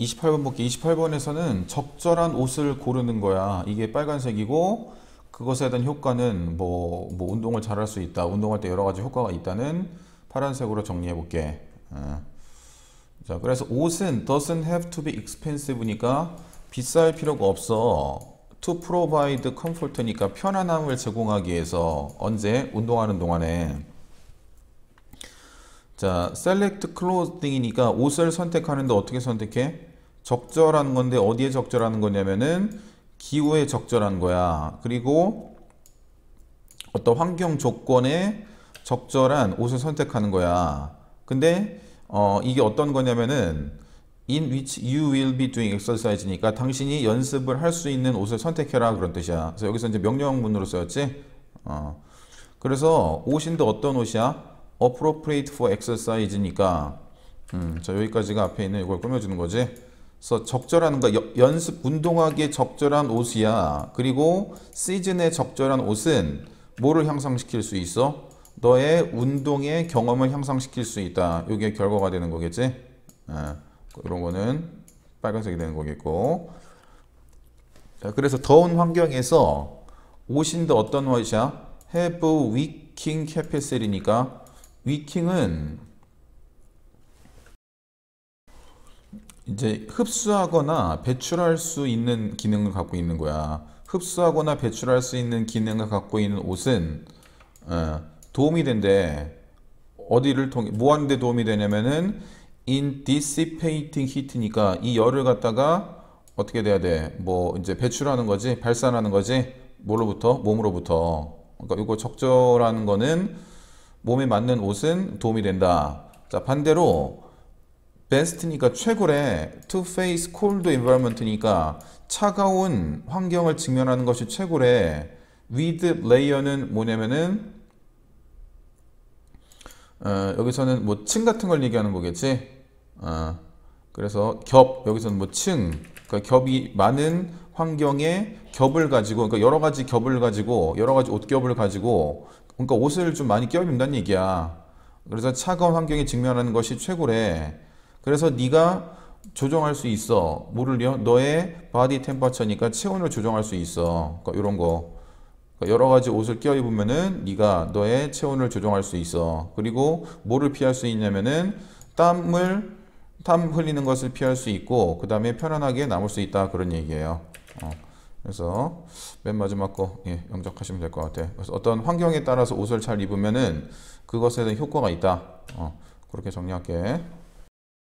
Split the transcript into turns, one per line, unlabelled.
28번 볼게 28번에서는 적절한 옷을 고르는 거야. 이게 빨간색이고 그것에 대한 효과는 뭐, 뭐 운동을 잘 할 수 있다. 운동할 때 여러 가지 효과가 있다는 파란색으로 정리해 볼게. 어. 자, 그래서 옷은 doesn't have to be expensive니까 비쌀 필요가 없어. to provide comfort니까 편안함을 제공하기 위해서 언제 운동하는 동안에 자, select clothing이니까 옷을 선택하는데 어떻게 선택해? 적절한 건데 어디에 적절한 거냐면은 기후에 적절한 거야. 그리고 어떤 환경 조건에 적절한 옷을 선택하는 거야. 근데 어, 이게 어떤 거냐면은 in which you will be doing exercise니까 당신이 연습을 할 수 있는 옷을 선택해라 그런 뜻이야. 그래서 여기서 이제 명령문으로 쓰였지. 어. 그래서 옷인데 어떤 옷이야? appropriate for exercise니까 음, 자 여기까지가 앞에 있는 이걸 꾸며주는 거지. 그래서 적절한 거 연습 운동하기에 적절한 옷이야. 그리고 시즌에 적절한 옷은 뭐를 향상시킬 수 있어? 너의 운동의 경험을 향상시킬 수 있다. 이게 결과가 되는 거겠지. 아, 이런 거는 빨간색이 되는 거겠고. 자, 그래서 더운 환경에서 옷인데 어떤 옷이야? Have weaking capacity니까 위킹은 이제 흡수하거나 배출할 수 있는 기능을 갖고 있는 거야. 흡수하거나 배출할 수 있는 기능을 갖고 있는 옷은 어, 도움이 된대. 어디를 통해 뭐 하는데 도움이 되냐면은 in dissipating heat니까 이 열을 갖다가 어떻게 돼야 돼? 뭐 이제 배출하는 거지, 발산하는 거지. 뭐로부터? 몸으로부터. 그러니까 이거 적절한 거는 몸에 맞는 옷은 도움이 된다. 자, 반대로 b e s 니까 최고래. to face cold e 니까 차가운 환경을 직면하는 것이 최고래. with l 는 뭐냐면은 어, 여기서는 뭐 층 같은 걸 얘기하는 거겠지. 어, 그래서 겹 여기서는 뭐 층, 그러니까 겹이 많은 환경에 겹을 가지고 그러니까 여러 가지 겹을 가지고 여러 가지 옷겹을 가지고 그러니까 옷을 좀 많이 껴입는다는 얘기야. 그래서 차가운 환경에 직면하는 것이 최고래. 그래서 네가 조정할 수 있어. 뭐를요? 너의 바디 템퍼처니까 체온을 조정할 수 있어. 그러니까 이런 거. 그러니까 여러 가지 옷을 껴 입으면은 네가 너의 체온을 조정할 수 있어. 그리고 뭐를 피할 수 있냐면은 땀을 땀 흘리는 것을 피할 수 있고 그 다음에 편안하게 남을 수 있다 그런 얘기예요. 어. 그래서 맨 마지막 거 예, 영작하시면 될 것 같아요. 그래서 어떤 환경에 따라서 옷을 잘 입으면은 그것에 대한 효과가 있다. 어, 그렇게 정리할게.